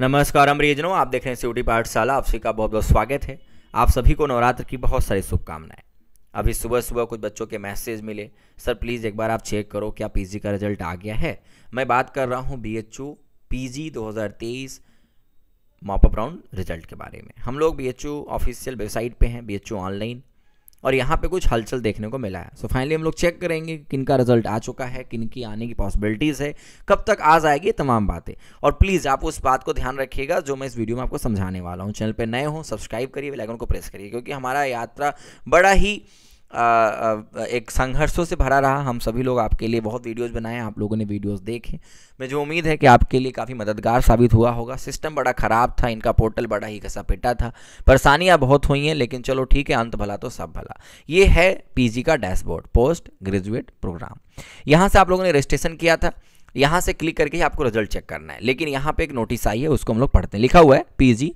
नमस्कार अमरीजनों आप देख रहे हैं सिवटी पाठशाला आप सभी का बहुत बहुत स्वागत है आप सभी को नवरात्र की बहुत सारी शुभकामनाएं अभी सुबह सुबह कुछ बच्चों के मैसेज मिले सर प्लीज़ एक बार आप चेक करो क्या पीजी का रिजल्ट आ गया है मैं बात कर रहा हूँ B H U P G दो हज़ार तेईस मॉपअप राउंड रिजल्ट के बारे में हम लोग B H U official website पर हैं बी एच यू ऑनलाइन और यहाँ पे कुछ हलचल देखने को मिला है सो so फाइनली हम लोग चेक करेंगे किन का रिजल्ट आ चुका है किन की आने की पॉसिबिलिटीज़ है कब तक आ जाएगी तमाम बातें और प्लीज़ आप उस बात को ध्यान रखिएगा जो मैं इस वीडियो में आपको समझाने वाला हूँ चैनल पर नए हों सब्सक्राइब करिए लाइक को प्रेस करिए क्योंकि हमारा यात्रा बड़ा ही एक संघर्षों से भरा रहा हम सभी लोग आपके लिए बहुत वीडियोस बनाए आप लोगों ने वीडियोस देखे मुझे उम्मीद है कि आपके लिए काफ़ी मददगार साबित हुआ होगा सिस्टम बड़ा ख़राब था इनका पोर्टल बड़ा ही घसा था परेशानियाँ बहुत हुई हैं लेकिन चलो ठीक है अंत भला तो सब भला ये है पी का डैशबोर्ड पोस्ट ग्रेजुएट प्रोग्राम यहाँ से आप लोगों ने रजिस्ट्रेशन किया था यहाँ से क्लिक करके ही आपको रिजल्ट चेक करना है लेकिन यहाँ पे एक नोटिस आई है उसको हम लोग पढ़ते हैं लिखा हुआ है PG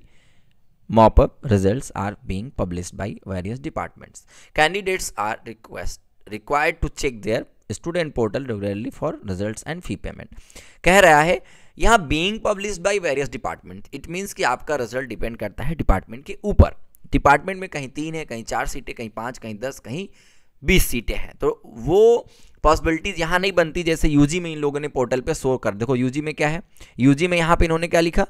Mop-up results are being published by various departments. Candidates are request, required to check their student portal regularly for results and fee payment. कह रहा है यहाँ being published by various departments. It means कि आपका result depend करता है department के ऊपर डिपार्टमेंट में कहीं तीन है कहीं चार सीटें कहीं पाँच कहीं दस कहीं बीस सीटें हैं तो वो पॉसिबिलिटीज़ यहाँ नहीं बनती जैसे यूजी में इन लोगों ने पोर्टल पे शो कर देखो यूजी में क्या है यूजी में यहाँ पे इन्होंने क्या लिखा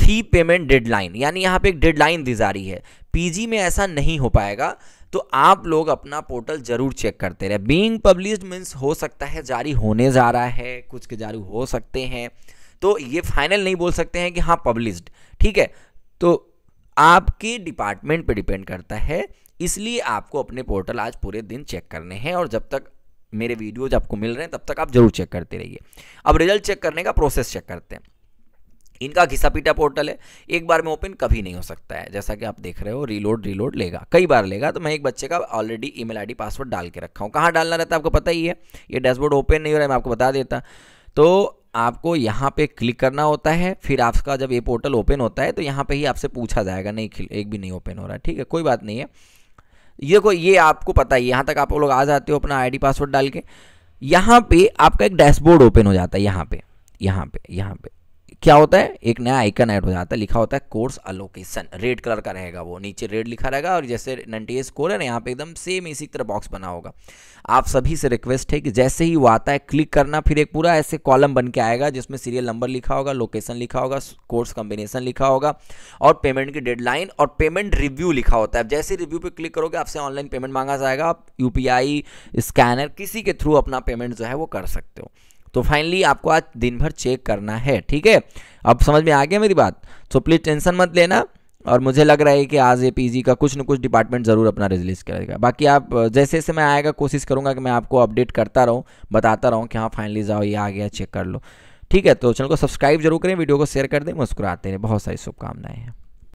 फी पेमेंट डेडलाइन यानी यहाँ पे एक डेडलाइन दी जा रही है पीजी में ऐसा नहीं हो पाएगा तो आप लोग अपना पोर्टल जरूर चेक करते रहे बीइंग पब्लिश मीन्स हो सकता है जारी होने जा रहा है कुछ के जारी हो सकते हैं तो ये फाइनल नहीं बोल सकते हैं कि हाँ पब्लिश्ड ठीक है तो आपके डिपार्टमेंट पे डिपेंड करता है इसलिए आपको अपने पोर्टल आज पूरे दिन चेक करने हैं और जब तक मेरे वीडियोज आपको मिल रहे हैं तब तक आप जरूर चेक करते रहिए अब रिजल्ट चेक करने का प्रोसेस चेक करते हैं इनका घिसा पीटा पोर्टल है एक बार में ओपन कभी नहीं हो सकता है जैसा कि आप देख रहे हो रीलोड रीलोड लेगा कई बार लेगा तो मैं एक बच्चे का ऑलरेडी ईमेल आईडी पासवर्ड डाल के रखा हूँ कहाँ डालना रहता है आपको पता ही है ये डैशबोर्ड ओपन नहीं हो रहा है मैं आपको बता देता तो आपको यहाँ पे क्लिक करना होता है फिर आपका जब ये पोर्टल ओपन होता है तो यहाँ पे ही आपसे पूछा जाएगा नहीं एक भी नहीं ओपन हो रहा है ठीक है कोई बात नहीं है ये को ये आपको पता ही यहाँ तक आप लोग आ जाते हो अपना आई पासवर्ड डाल के यहाँ पे आपका एक डैशबोर्ड ओपन हो जाता है यहाँ पे यहाँ पे यहाँ पे क्या होता है एक नया आइकन ऐड हो जाता है लिखा होता है कोर्स अलोकेशन रेड कलर का रहेगा वो नीचे रेड लिखा रहेगा और जैसे नंटी स्कोर है यहाँ पे एकदम सेम इसी तरह बॉक्स बना होगा आप सभी से रिक्वेस्ट है कि जैसे ही वो आता है क्लिक करना फिर एक पूरा ऐसे कॉलम बन के आएगा जिसमें सीरियल नंबर लिखा होगा लोकेशन लिखा होगा कोर्स कॉम्बिनेशन लिखा होगा और पेमेंट की डेडलाइन और पेमेंट रिव्यू लिखा होता है जैसे रिव्यू पर क्लिक करोगे आपसे ऑनलाइन पेमेंट मांगा जाएगा आप यू स्कैनर किसी के थ्रू अपना पेमेंट जो है वो कर सकते हो तो फाइनली आपको आज दिन भर चेक करना है ठीक है अब समझ में आ गया मेरी बात तो प्लीज़ टेंशन मत लेना और मुझे लग रहा है कि आज ए पीजी का कुछ न कुछ डिपार्टमेंट ज़रूर अपना रिलीज करेगा बाकी आप जैसे जैसे मैं आएगा कोशिश करूंगा कि मैं आपको अपडेट करता रहूं बताता रहूं कि हाँ फाइनली जाओ ये आ गया चेक कर लो ठीक है तो चैनल को सब्सक्राइब जरूर करें वीडियो को शेयर कर दें मुस्कुराते रहें बहुत सारी शुभकामनाएं हैं